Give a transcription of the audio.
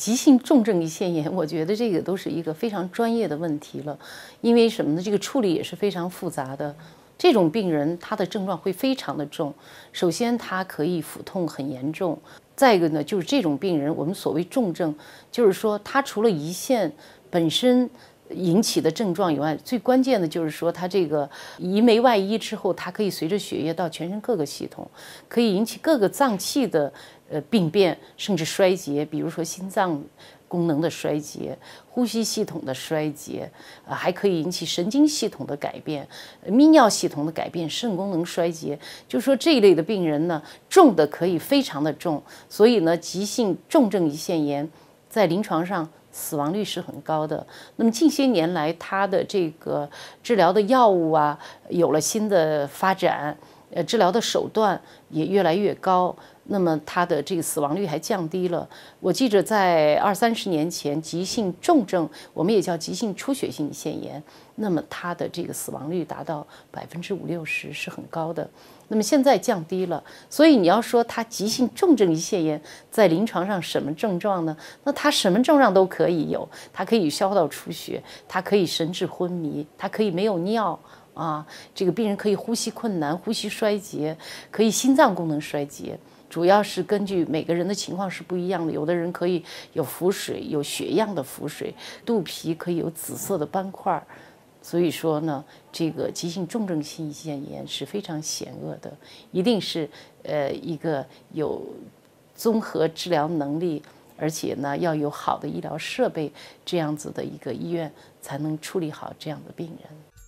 急性重症胰腺炎，我觉得这个都是一个非常专业的问题了，因为什么呢？这个处理也是非常复杂的。这种病人他的症状会非常的重，首先他可以腹痛很严重，再一个呢，就是这种病人我们所谓重症，就是说他除了胰腺本身。引起的症状以外，最关键的就是说，它这个移酶外移之后，它可以随着血液到全身各个系统，可以引起各个脏器的呃病变，甚至衰竭，比如说心脏功能的衰竭、呼吸系统的衰竭，啊，还可以引起神经系统的改变、泌尿系统的改变、肾功能衰竭。就说这一类的病人呢，重的可以非常的重，所以呢，急性重症胰腺炎在临床上。死亡率是很高的。那么近些年来，它的这个治疗的药物啊，有了新的发展，呃，治疗的手段也越来越高。那么它的这个死亡率还降低了。我记着在二三十年前，急性重症，我们也叫急性出血性胰腺炎，那么它的这个死亡率达到百分之五六十是很高的。那么现在降低了，所以你要说它急性重症胰腺炎在临床上什么症状呢？那它什么症状都可以有，它可以消化道出血，它可以神志昏迷，它可以没有尿啊，这个病人可以呼吸困难、呼吸衰竭，可以心脏功能衰竭。主要是根据每个人的情况是不一样的，有的人可以有浮水，有血样的浮水，肚皮可以有紫色的斑块儿，所以说呢，这个急性重症性胰腺炎是非常险恶的，一定是呃一个有综合治疗能力，而且呢要有好的医疗设备这样子的一个医院才能处理好这样的病人。